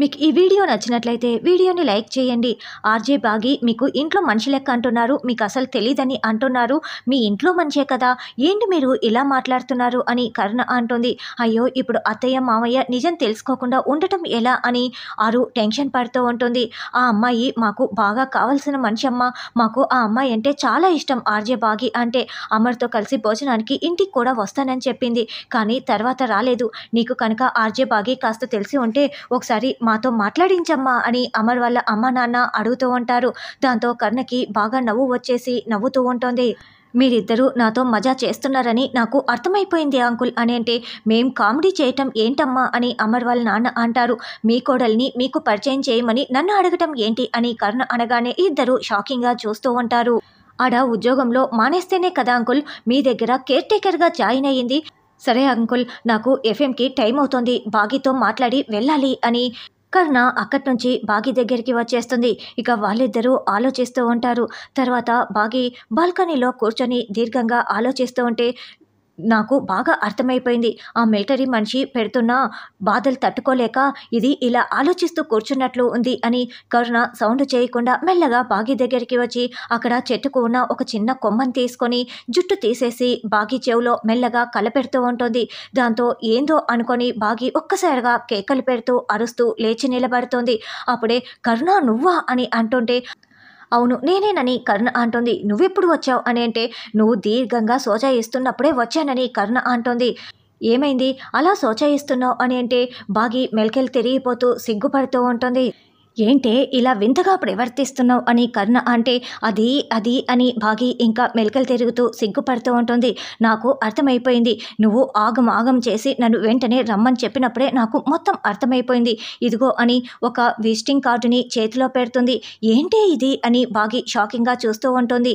మీకు ఈ వీడియో నచ్చినట్లయితే వీడియోని లైక్ చేయండి ఆర్జే బాగి మీకు ఇంట్లో మనిషి లెక్క అంటున్నారు మీకు అసలు తెలియదని అంటున్నారు మీ ఇంట్లో మంచే కదా ఏంటి మీరు ఇలా మాట్లాడుతున్నారు అని కరుణ అంటుంది అయ్యో ఇప్పుడు అత్తయ్య మామయ్య నిజం తెలుసుకోకుండా ఉండటం ఎలా అని ఆరు టెన్షన్ పడుతూ ఉంటుంది ఆ అమ్మాయి మాకు బాగా కావాల్సిన మనిషి అమ్మ మాకు ఆ అమ్మాయి అంటే చాలా ఇష్టం ఆర్జే బాగి అంటే అమర్తో కలిసి భోజనానికి ఇంటికి కూడా వస్తానని చెప్పింది కానీ తర్వాత రాలేదు నీకు కనుక ఆర్జే బాగి కాస్త తెలిసి ఉంటే ఒకసారి మాతో మాట్లాడించమ్మా అని అమర్ వాళ్ళ అమ్మ నాన్న అడుగుతూ ఉంటారు దాంతో కర్ణకి బాగా నవ్వు వచ్చేసి నవ్వుతూ ఉంటుంది మీరిద్దరూ నాతో మజా చేస్తున్నారని నాకు అర్థమైపోయింది అంకుల్ అని అంటే మేం కామెడీ చేయటం ఏంటమ్మా అని అమర్ వాళ్ళ నాన్న అంటారు మీ కోడల్ని మీకు పరిచయం చేయమని నన్ను అడగటం ఏంటి అని కర్ణ అనగానే ఇద్దరు షాకింగ్గా చూస్తూ ఉంటారు ఆడ ఉద్యోగంలో మానేస్తేనే కదా అంకుల్ మీ దగ్గర కేర్ టేకర్గా జాయిన్ అయ్యింది సరే అంకుల్ నాకు ఎఫ్ఎంకి టైం అవుతుంది బాగీతో మాట్లాడి వెళ్ళాలి అని కర్ణ అక్కడి నుంచి బాగి దగ్గరికి వచ్చేస్తుంది ఇక వాళ్ళిద్దరూ ఆలోచిస్తూ ఉంటారు తర్వాత బాగి బాల్కనీలో కూర్చొని దీర్ఘంగా ఆలోచిస్తూ ఉంటే నాకు బాగా అర్థమైపోయింది ఆ మిలిటరీ మనిషి పెడుతున్న బాధలు తట్టుకోలేక ఇది ఇలా ఆలోచిస్తూ కూర్చున్నట్లు ఉంది అని కరుణ సౌండ్ చేయకుండా మెల్లగా బాగి దగ్గరికి వచ్చి అక్కడ చెట్టుకు ఉన్న ఒక చిన్న కొమ్మను తీసుకొని జుట్టు తీసేసి బాగి చెవులో మెల్లగా కలపెడుతూ ఉంటుంది దాంతో ఏందో అనుకొని బాగి ఒక్కసారిగా కేకలు పెడుతూ అరుస్తూ లేచి నిలబడుతోంది అప్పుడే కరుణ నువ్వా అని అంటుంటే అవును నేనేనని కర్ణ అంటుంది నువ్వెప్పుడు వచ్చావు అని అంటే నువ్వు దీర్ఘంగా సోచాయిస్తున్నప్పుడే వచ్చానని కర్ణ అంటోంది ఏమైంది అలా సోచాయిస్తున్నావు అని అంటే బాగి మెల్కెల్ తిరిగిపోతూ సిగ్గుపడుతూ ఉంటుంది ఏంటే ఇలా వింతగా ప్రవర్తిస్తున్నావు అని కర్ణ అంటే అది అది అని భాగి ఇంకా మెలకలు తిరుగుతూ సిగ్గుపడుతూ ఉంటుంది నాకు అర్థమైపోయింది నువ్వు ఆగం ఆగం చేసి నన్ను వెంటనే రమ్మని చెప్పినప్పుడే నాకు మొత్తం అర్థమైపోయింది ఇదిగో అని ఒక విజిటింగ్ కార్డుని చేతిలో పెడుతుంది ఏంటే ఇది అని భాగి షాకింగ్గా చూస్తూ ఉంటుంది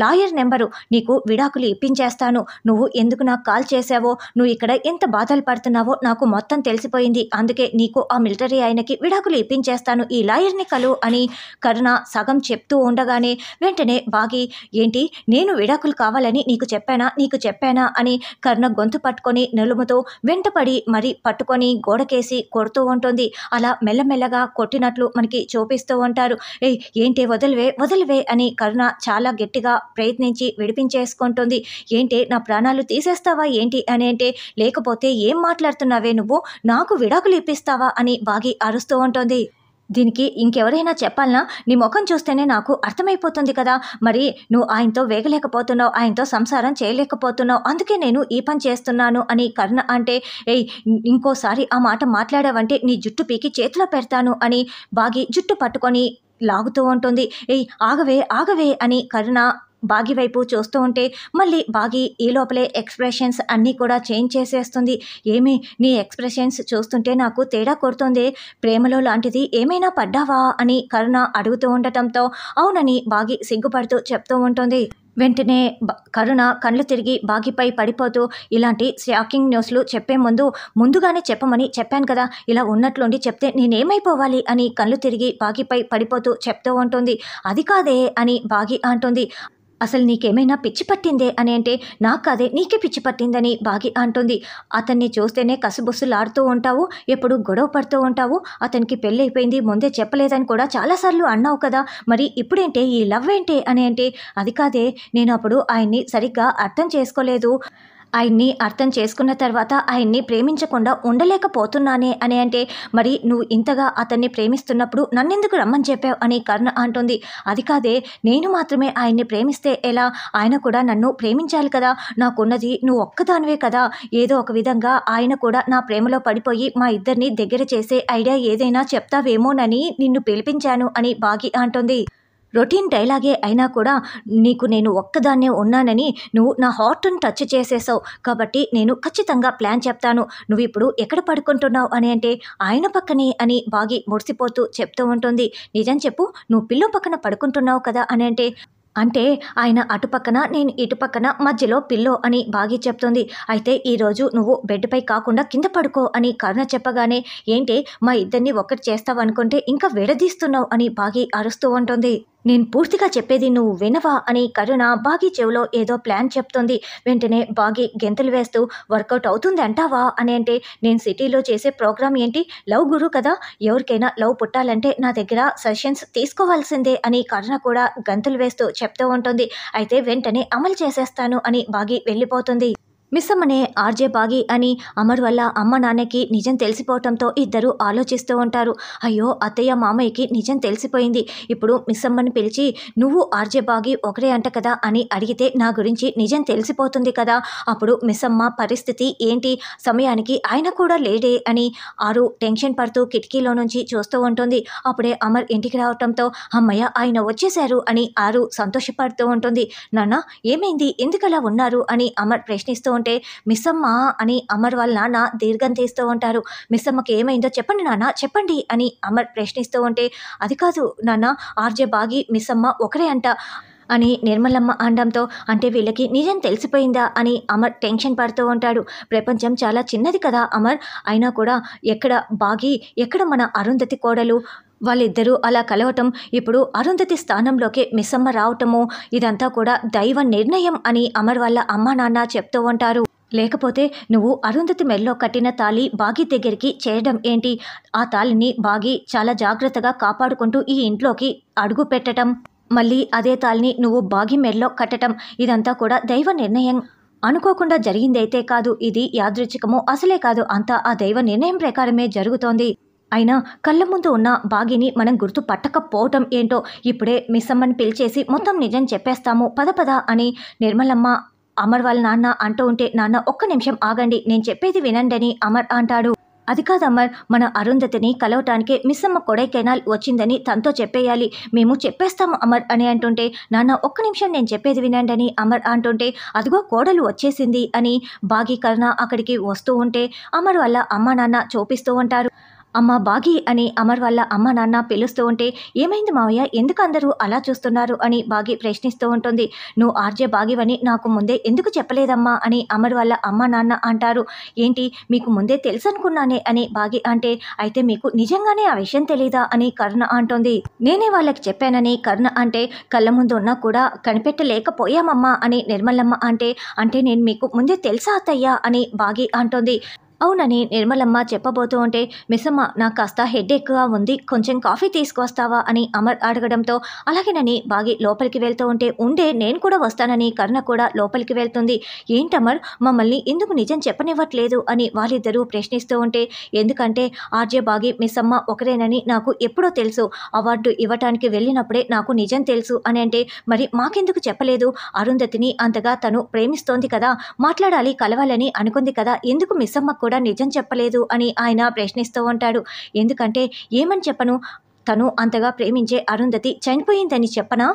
లాయర్ నెంబరు నీకు విడాకులు ఇప్పించేస్తాను నువ్వు ఎందుకు నాకు కాల్ చేశావో నువ్వు ఇక్కడ ఎంత బాధలు పడుతున్నావో నాకు మొత్తం తెలిసిపోయింది అందుకే నీకు ఆ మిలిటరీ ఆయనకి విడాకులు ఇప్పించేస్తాను ఈ లాయర్ని కలు అని కరుణ సగం చెప్తూ ఉండగానే వెంటనే బాగి ఏంటి నేను విడాకులు కావాలని నీకు చెప్పానా నీకు చెప్పానా అని కరుణ గొంతు పట్టుకొని నలుముతో వెంటపడి మరి పట్టుకొని గోడకేసి కొడుతూ ఉంటుంది అలా మెల్లమెల్లగా కొట్టినట్లు మనకి చూపిస్తూ ఉంటారు ఏ ఏంటి వదిలివే వదిలివే అని కరుణ చాలా గట్టిగా బలవంతంగా ప్రయత్నించి విడిపించేసుకుంటుంది ఏంటి నా ప్రాణాలు తీసేస్తావా ఏంటి అని అంటే లేకపోతే ఏం మాట్లాడుతున్నావే నువ్వు నాకు విడాకులు ఇప్పిస్తావా అని బాగి అరుస్తూ ఉంటుంది దీనికి ఇంకెవరైనా చెప్పాలనా నీ ముఖం చూస్తేనే నాకు అర్థమైపోతుంది కదా మరి నువ్వు ఆయనతో వేగలేకపోతున్నావు ఆయనతో సంసారం చేయలేకపోతున్నావు అందుకే నేను ఈ పని చేస్తున్నాను అని కర్ణ అంటే ఏయ్ ఇంకోసారి ఆ మాట మాట్లాడావంటే నీ జుట్టు పీకి చేతిలో పెడతాను అని బాగి జుట్టు పట్టుకొని లాగుతూ ఉంటుంది ఏ ఆగవే ఆగవే అని కరుణ బాగి వైపు చూస్తూ ఉంటే మళ్ళీ బాగి ఈ లోపలే ఎక్స్ప్రెషన్స్ అన్నీ కూడా చేంజ్ చేసేస్తుంది ఏమి నీ ఎక్స్ప్రెషన్స్ చూస్తుంటే నాకు తేడా కొడుతుంది ప్రేమలో లాంటిది ఏమైనా పడ్డావా అని కరుణ అడుగుతూ ఉండటంతో అవునని బాగి సిగ్గుపడుతూ చెప్తూ ఉంటుంది వెంటనే కరుణ కళ్ళు తిరిగి బాగిపై పడిపోతూ ఇలాంటి షాకింగ్ న్యూస్లు చెప్పే ముందు ముందుగానే చెప్పమని చెప్పాను కదా ఇలా ఉన్నట్లుండి చెప్తే నేనేమైపోవాలి అని కళ్ళు తిరిగి బాగిపై పడిపోతూ చెప్తూ ఉంటుంది అది కాదే అని బాగి అంటుంది అసలు నీకేమైనా పిచ్చి పట్టిందే అని అంటే నాకు అదే నీకే పిచ్చి పట్టిందని బాగి అంటుంది అతన్ని చూస్తేనే కసుబుస్సులాడుతూ ఉంటావు ఎప్పుడు గొడవ పడుతూ ఉంటావు అతనికి పెళ్ళైపోయింది ముందే చెప్పలేదని కూడా చాలాసార్లు అన్నావు కదా మరి ఇప్పుడేంటే ఈ లవ్ ఏంటి అని అంటే అది కాదే నేను అప్పుడు ఆయన్ని సరిగ్గా అర్థం చేసుకోలేదు ఆయన్ని అర్థం చేసుకున్న తర్వాత ఆయన్ని ప్రేమించకుండా ఉండలేకపోతున్నానే అని అంటే మరి నువ్వు ఇంతగా అతన్ని ప్రేమిస్తున్నప్పుడు నన్నెందుకు రమ్మని చెప్పావు అని కర్ణ అంటుంది అది కాదే నేను మాత్రమే ఆయన్ని ప్రేమిస్తే ఎలా ఆయన కూడా నన్ను ప్రేమించాలి కదా నాకున్నది నువ్వు ఒక్కదానివే కదా ఏదో ఒక విధంగా ఆయన కూడా నా ప్రేమలో పడిపోయి మా ఇద్దరిని దగ్గర చేసే ఐడియా ఏదైనా చెప్తావేమోనని నిన్ను పిలిపించాను అని బాగి అంటుంది రొటీన్ డైలాగే అయినా కూడా నీకు నేను ఒక్కదాన్నే ఉన్నానని నువ్వు నా హార్ట్ను టచ్ చేసేసావు కాబట్టి నేను ఖచ్చితంగా ప్లాన్ చెప్తాను నువ్వు ఇప్పుడు ఎక్కడ పడుకుంటున్నావు అని అంటే ఆయన పక్కనే అని బాగి ముడిసిపోతూ చెప్తూ ఉంటుంది నిజం చెప్పు నువ్వు పిల్లో పక్కన పడుకుంటున్నావు కదా అని అంటే అంటే ఆయన అటుపక్కన నేను ఇటుపక్కన మధ్యలో పిల్లో అని బాగి చెప్తుంది అయితే ఈరోజు నువ్వు బెడ్పై కాకుండా కింద పడుకో అని కరుణ చెప్పగానే ఏంటి మా ఇద్దరిని ఒకటి చేస్తావనుకుంటే ఇంకా విడదీస్తున్నావు అని బాగి అరుస్తూ ఉంటుంది నేను పూర్తిగా చెప్పేది నువ్వు వినవా అని కరుణ బాగి చెవిలో ఏదో ప్లాన్ చెప్తుంది వెంటనే బాగి గెంతులు వేస్తూ వర్కౌట్ అవుతుంది అంటావా అని అంటే నేను సిటీలో చేసే ప్రోగ్రామ్ ఏంటి లవ్ గురు కదా ఎవరికైనా లవ్ పుట్టాలంటే నా దగ్గర సెషన్స్ తీసుకోవాల్సిందే అని కరుణ కూడా గంతులు వేస్తూ చెప్తూ ఉంటుంది అయితే వెంటనే అమలు చేసేస్తాను అని బాగి వెళ్ళిపోతుంది మిస్సమ్మనే ఆర్జే బాగి అని అమర్ వల్ల అమ్మ నాన్నకి నిజం తెలిసిపోవటంతో ఇద్దరు ఆలోచిస్తూ ఉంటారు అయ్యో అత్తయ్య మామయ్యకి నిజం తెలిసిపోయింది ఇప్పుడు మిస్సమ్మని పిలిచి నువ్వు ఆర్జే బాగి ఒకరే అంట కదా అని అడిగితే నా గురించి నిజం తెలిసిపోతుంది కదా అప్పుడు మిస్సమ్మ పరిస్థితి ఏంటి సమయానికి ఆయన కూడా లేడే అని ఆరు టెన్షన్ పడుతూ కిటికీలో నుంచి చూస్తూ ఉంటుంది అప్పుడే అమర్ ఇంటికి రావటంతో అమ్మయ్య ఆయన వచ్చేశారు అని ఆరు సంతోషపడుతూ ఉంటుంది నాన్న ఏమైంది ఎందుకలా ఉన్నారు అని అమర్ ప్రశ్నిస్తూ ఉంటే మిస్సమ్మ అని అమర్ వాళ్ళ నాన్న దీర్ఘం తీస్తూ ఉంటారు మిస్సమ్మకి ఏమైందో చెప్పండి నాన్న చెప్పండి అని అమర్ ప్రశ్నిస్తూ ఉంటే అది కాదు నాన్న ఆర్జే బాగి మిస్సమ్మ ఒకరే అంట అని నిర్మలమ్మ అనడంతో అంటే వీళ్ళకి నిజం తెలిసిపోయిందా అని అమర్ టెన్షన్ పడుతూ ఉంటాడు ప్రపంచం చాలా చిన్నది కదా అమర్ అయినా కూడా ఎక్కడ బాగి ఎక్కడ మన అరుంధతి కోడలు వాళ్ళిద్దరూ అలా కలవటం ఇప్పుడు అరుంధతి స్థానంలోకి మిస్సమ్మ రావటము ఇదంతా కూడా దైవ నిర్ణయం అని అమర్ వాళ్ళ అమ్మ నాన్న చెప్తూ ఉంటారు లేకపోతే నువ్వు అరుంధతి మెల్లో కట్టిన తాళి బాగి దగ్గరికి చేయడం ఏంటి ఆ తాళిని బాగి చాలా జాగ్రత్తగా కాపాడుకుంటూ ఈ ఇంట్లోకి అడుగు పెట్టడం మళ్ళీ అదే తాళిని నువ్వు బాగి మెల్లో కట్టడం ఇదంతా కూడా దైవ నిర్ణయం అనుకోకుండా జరిగిందైతే కాదు ఇది యాదృచ్ఛికము అసలే కాదు అంతా ఆ దైవ నిర్ణయం ప్రకారమే జరుగుతోంది అయినా కళ్ళ ముందు ఉన్న బాగిని మనం గుర్తు పట్టకపోవటం ఏంటో ఇప్పుడే మిస్ అమ్మని పిలిచేసి మొత్తం నిజం చెప్పేస్తాము పద పద అని నిర్మలమ్మ అమర్ వాళ్ళ నాన్న అంటూ ఉంటే నాన్న ఒక్క నిమిషం ఆగండి నేను చెప్పేది వినండి అని అమర్ అంటాడు అది కాదు అమర్ మన అరుంధతిని కలవటానికి మిస్ అమ్మ కొడైకెనాల్ వచ్చిందని తనతో చెప్పేయాలి మేము చెప్పేస్తాము అమర్ అని అంటుంటే నాన్న ఒక్క నిమిషం నేను చెప్పేది వినండి అని అమర్ అంటుంటే అదిగో కోడలు వచ్చేసింది అని బాగి కరుణ అక్కడికి వస్తూ ఉంటే అమర్ వల్ల అమ్మ నాన్న చూపిస్తూ ఉంటారు అమ్మ బాగి అని అమర్ వాళ్ళ అమ్మ నాన్న పిలుస్తూ ఉంటే ఏమైంది మావయ్య ఎందుకు అందరూ అలా చూస్తున్నారు అని బాగి ప్రశ్నిస్తూ ఉంటుంది నువ్వు ఆర్జే బాగివని నాకు ముందే ఎందుకు చెప్పలేదమ్మా అని అమర్ వాళ్ళ అమ్మ నాన్న అంటారు ఏంటి మీకు ముందే తెలుసనుకున్నానే అని బాగి అంటే అయితే మీకు నిజంగానే ఆ విషయం తెలీదా అని కర్ణ అంటుంది నేనే వాళ్ళకి చెప్పానని కర్ణ అంటే కళ్ళ ముందు ఉన్నా కూడా కనిపెట్టలేకపోయామమ్మా అని నిర్మలమ్మ అంటే అంటే నేను మీకు ముందే తెలుసా అత్తయ్యా అని బాగి అంటుంది అవునని నిర్మలమ్మ చెప్పబోతూ ఉంటే మిస్సమ్మ నాకు కాస్త హెడ్ ఎక్కువగా ఉంది కొంచెం కాఫీ తీసుకువస్తావా అని అమర్ అడగడంతో అలాగేనని బాగి లోపలికి వెళ్తూ ఉంటే ఉండే నేను కూడా వస్తానని కర్ణ కూడా లోపలికి వెళ్తుంది ఏంటమర్ మమ్మల్ని ఎందుకు నిజం చెప్పనివ్వట్లేదు అని వాళ్ళిద్దరూ ప్రశ్నిస్తూ ఉంటే ఎందుకంటే ఆర్జే బాగి మిస్సమ్మ ఒకరేనని నాకు ఎప్పుడో తెలుసు అవార్డు ఇవ్వటానికి వెళ్ళినప్పుడే నాకు నిజం తెలుసు అని అంటే మరి మాకెందుకు చెప్పలేదు అరుంధతిని అంతగా తను ప్రేమిస్తోంది కదా మాట్లాడాలి కలవాలని అనుకుంది కదా ఎందుకు మిస్సమ్మ కూడా కూడా నిజం చెప్పలేదు అని ఆయన ప్రశ్నిస్తూ ఉంటాడు ఎందుకంటే ఏమని చెప్పను తను అంతగా ప్రేమించే అరుంధతి చనిపోయిందని చెప్పనా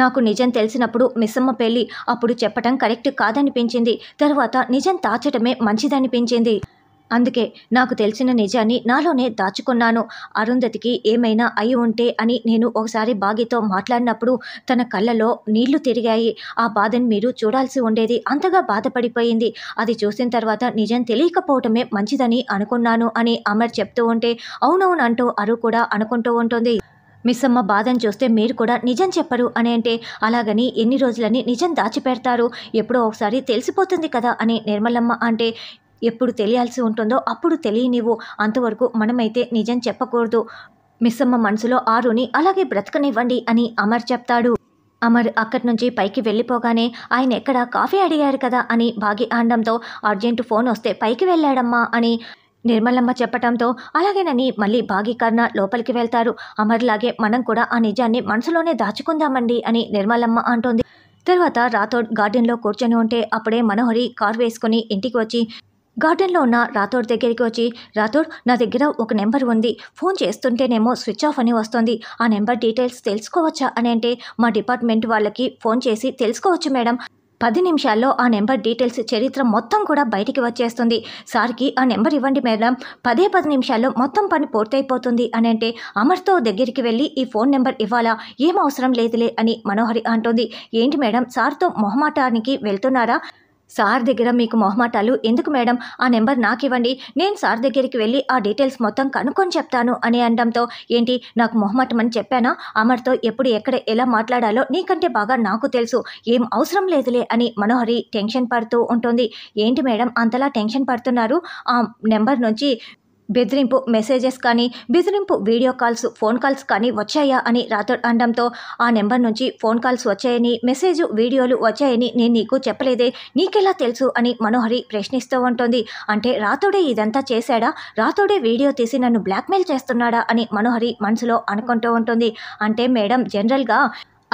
నాకు నిజం తెలిసినప్పుడు మిస్సమ్మ పెళ్ళి అప్పుడు చెప్పటం కరెక్ట్ కాదనిపించింది తర్వాత నిజం దాచటమే మంచిదనిపించింది అందుకే నాకు తెలిసిన నిజాన్ని నాలోనే దాచుకున్నాను అరుంధతికి ఏమైనా అయి ఉంటే అని నేను ఒకసారి బాగితో మాట్లాడినప్పుడు తన కళ్ళలో నీళ్లు తిరిగాయి ఆ బాధను మీరు చూడాల్సి ఉండేది అంతగా బాధపడిపోయింది అది చూసిన తర్వాత నిజం తెలియకపోవటమే మంచిదని అనుకున్నాను అని అమర్ చెప్తూ ఉంటే అవునవునంటూ అరు కూడా అనుకుంటూ ఉంటుంది మిస్ అమ్మ బాధను చూస్తే మీరు కూడా నిజం చెప్పరు అని అంటే అలాగని ఎన్ని రోజులని నిజం దాచిపెడతారు ఎప్పుడో ఒకసారి తెలిసిపోతుంది కదా అని నిర్మలమ్మ అంటే ఎప్పుడు తెలియాల్సి ఉంటుందో అప్పుడు తెలియనివ్వు అంతవరకు మనమైతే నిజం చెప్పకూడదు మిస్సమ్మ మనసులో ఆరుని అలాగే బ్రతకనివ్వండి అని అమర్ చెప్తాడు అమర్ అక్కడి నుంచి పైకి వెళ్ళిపోగానే ఆయన ఎక్కడ కాఫీ అడిగారు కదా అని బాగి ఆండంతో అర్జెంటు ఫోన్ వస్తే పైకి వెళ్ళాడమ్మా అని నిర్మలమ్మ చెప్పటంతో అలాగేనని మళ్ళీ కర్ణ లోపలికి వెళ్తారు అమర్లాగే మనం కూడా ఆ నిజాన్ని మనసులోనే దాచుకుందామండి అని నిర్మలమ్మ అంటోంది తర్వాత రాథోడ్ గార్డెన్లో కూర్చొని ఉంటే అప్పుడే మనోహరి కార్ వేసుకుని ఇంటికి వచ్చి గార్డెన్లో ఉన్న రాథోడ్ దగ్గరికి వచ్చి రాథోడ్ నా దగ్గర ఒక నెంబర్ ఉంది ఫోన్ చేస్తుంటేనేమో స్విచ్ ఆఫ్ అని వస్తుంది ఆ నెంబర్ డీటెయిల్స్ తెలుసుకోవచ్చా అని అంటే మా డిపార్ట్మెంట్ వాళ్ళకి ఫోన్ చేసి తెలుసుకోవచ్చు మేడం పది నిమిషాల్లో ఆ నెంబర్ డీటెయిల్స్ చరిత్ర మొత్తం కూడా బయటికి వచ్చేస్తుంది సార్కి ఆ నెంబర్ ఇవ్వండి మేడం పదే పది నిమిషాల్లో మొత్తం పని పూర్తయిపోతుంది అని అంటే అమర్తో దగ్గరికి వెళ్ళి ఈ ఫోన్ నెంబర్ ఇవ్వాలా ఏం అవసరం లేదులే అని మనోహరి అంటుంది ఏంటి మేడం సార్తో మొహమాటానికి వెళ్తున్నారా సార్ దగ్గర మీకు మొహమాటాలు ఎందుకు మేడం ఆ నెంబర్ నాకు ఇవ్వండి నేను సార్ దగ్గరికి వెళ్ళి ఆ డీటెయిల్స్ మొత్తం కనుక్కొని చెప్తాను అని అనడంతో ఏంటి నాకు మొహమాటం అని చెప్పానా అమర్తో ఎప్పుడు ఎక్కడ ఎలా మాట్లాడాలో నీకంటే బాగా నాకు తెలుసు ఏం అవసరం లేదులే అని మనోహరి టెన్షన్ పడుతూ ఉంటుంది ఏంటి మేడం అంతలా టెన్షన్ పడుతున్నారు ఆ నెంబర్ నుంచి బెదిరింపు మెసేజెస్ కానీ బెదిరింపు వీడియో కాల్స్ ఫోన్ కాల్స్ కానీ వచ్చాయా అని రాతడ్ అనడంతో ఆ నెంబర్ నుంచి ఫోన్ కాల్స్ వచ్చాయని మెసేజ్ వీడియోలు వచ్చాయని నేను నీకు చెప్పలేదే నీకెలా తెలుసు అని మనోహరి ప్రశ్నిస్తూ ఉంటుంది అంటే రాతోడే ఇదంతా చేశాడా రాతోడే వీడియో తీసి నన్ను బ్లాక్మెయిల్ చేస్తున్నాడా అని మనోహరి మనసులో అనుకుంటూ ఉంటుంది అంటే మేడం జనరల్గా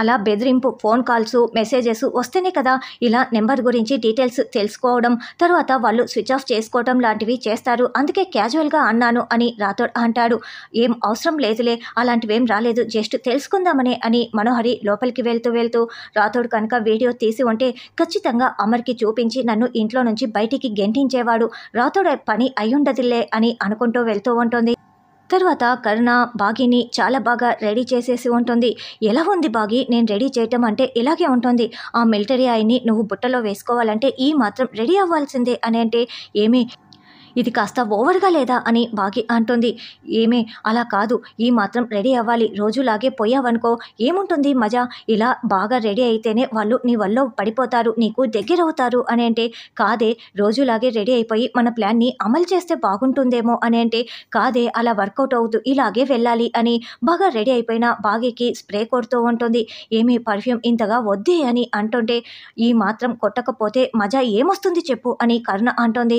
అలా బెదిరింపు ఫోన్ కాల్స్ మెసేజెస్ వస్తేనే కదా ఇలా నెంబర్ గురించి డీటెయిల్స్ తెలుసుకోవడం తర్వాత వాళ్ళు స్విచ్ ఆఫ్ చేసుకోవడం లాంటివి చేస్తారు అందుకే క్యాజువల్గా అన్నాను అని రాథోడ్ అంటాడు ఏం అవసరం లేదులే అలాంటివేం రాలేదు జస్ట్ తెలుసుకుందామనే అని మనోహరి లోపలికి వెళ్తూ వెళ్తూ రాథోడ్ కనుక వీడియో తీసి ఉంటే ఖచ్చితంగా అమర్కి చూపించి నన్ను ఇంట్లో నుంచి బయటికి గెంటించేవాడు రాథోడ్ పని అయ్యుండదిలే అని అనుకుంటూ వెళ్తూ ఉంటుంది తర్వాత కరుణ బాగిని చాలా బాగా రెడీ చేసేసి ఉంటుంది ఎలా ఉంది బాగి నేను రెడీ చేయటం అంటే ఇలాగే ఉంటుంది ఆ మిలిటరీ ఆయన్ని నువ్వు బుట్టలో వేసుకోవాలంటే ఈ మాత్రం రెడీ అవ్వాల్సిందే అని అంటే ఏమి ఇది కాస్త ఓవర్గా లేదా అని బాగి అంటుంది ఏమే అలా కాదు ఈ మాత్రం రెడీ అవ్వాలి రోజులాగే పోయావనుకో ఏముంటుంది మజా ఇలా బాగా రెడీ అయితేనే వాళ్ళు నీ వల్ల పడిపోతారు నీకు దగ్గర అవుతారు అని అంటే కాదే రోజులాగే రెడీ అయిపోయి మన ప్లాన్ని అమలు చేస్తే బాగుంటుందేమో అని అంటే కాదే అలా వర్కౌట్ అవుతూ ఇలాగే వెళ్ళాలి అని బాగా రెడీ అయిపోయిన బాగికి స్ప్రే కొడుతూ ఉంటుంది ఏమీ పర్ఫ్యూమ్ ఇంతగా వద్దే అని అంటుంటే ఈ మాత్రం కొట్టకపోతే మజా ఏమొస్తుంది చెప్పు అని కరుణ అంటోంది